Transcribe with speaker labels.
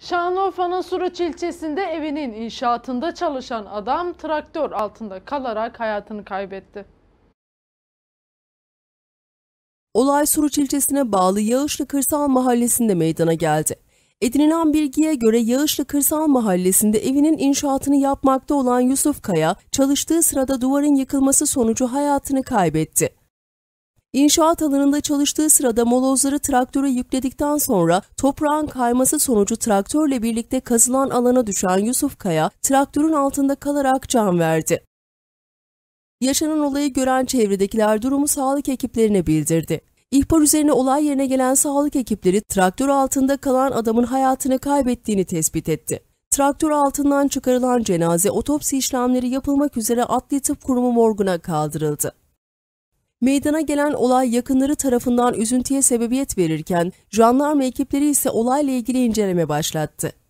Speaker 1: Şanlıurfa'nın Suruç ilçesinde evinin inşaatında çalışan adam traktör altında kalarak hayatını kaybetti.
Speaker 2: Olay Suruç ilçesine bağlı Yağışlı Kırsal Mahallesi'nde meydana geldi. Edinilen bilgiye göre Yağışlı Kırsal Mahallesi'nde evinin inşaatını yapmakta olan Yusuf Kaya, çalıştığı sırada duvarın yıkılması sonucu hayatını kaybetti. İnşaat alanında çalıştığı sırada molozları traktöre yükledikten sonra toprağın kayması sonucu traktörle birlikte kazılan alana düşen Yusuf Kaya, traktörün altında kalarak can verdi. Yaşanan olayı gören çevredekiler durumu sağlık ekiplerine bildirdi. İhbar üzerine olay yerine gelen sağlık ekipleri traktör altında kalan adamın hayatını kaybettiğini tespit etti. Traktör altından çıkarılan cenaze otopsi işlemleri yapılmak üzere Adli Tıp Kurumu morguna kaldırıldı. Meydana gelen olay yakınları tarafından üzüntüye sebebiyet verirken jandarma ekipleri ise olayla ilgili inceleme
Speaker 3: başlattı.